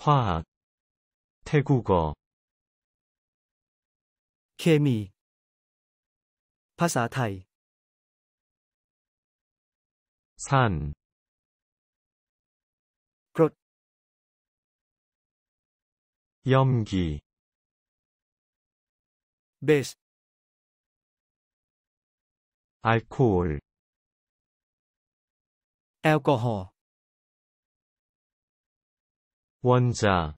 화학 태국어 케미 파사 타이 산 그롯 염기 베스 알코올 알코올 원자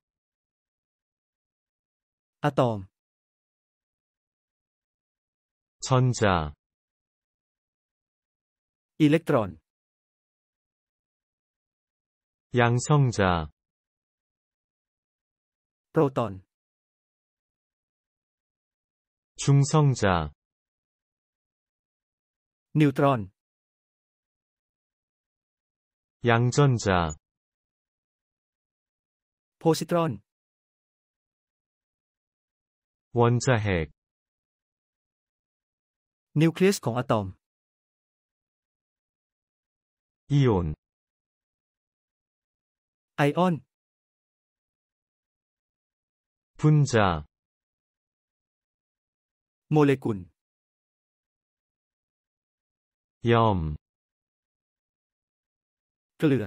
atom 전자 electron 양성자 proton 중성자 neutron 양전자 โพซิตรอนวอนจะแหก นิวเคลียสของอะตอมอิโอนไอออนุจาโมเลกุลยอมเกลือ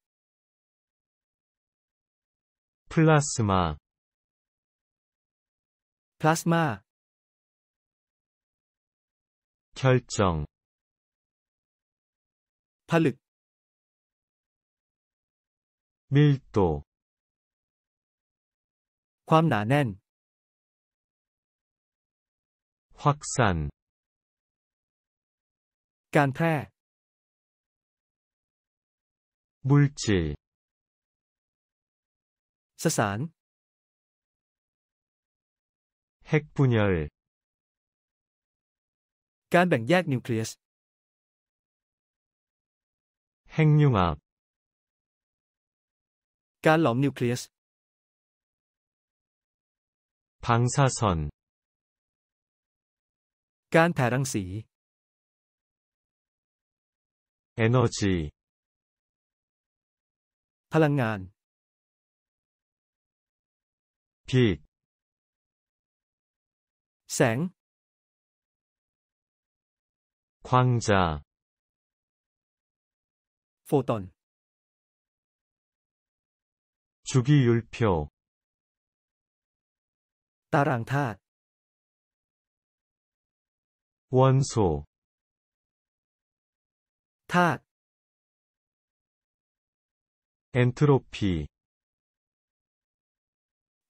플라스마 플라스마 결정 발릭 밀도 괌나는 확산 ก패물질 สสาร핵ญ열การแบ่งแยกนิวเคลียสง융합การหลอมนิวเคลียสัซอนการแผ่รังสีพลังงาน빛 sáng 광자 photon 주기율표 따랑 탓 원소 탓 엔트로피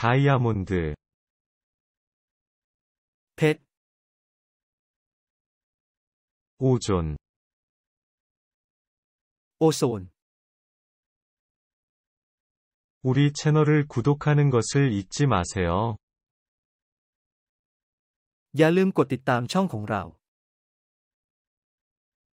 다이아몬드 백 오존 오소온 우리 채널을 구독하는 것을 잊지 마세요. อย่าลืมกด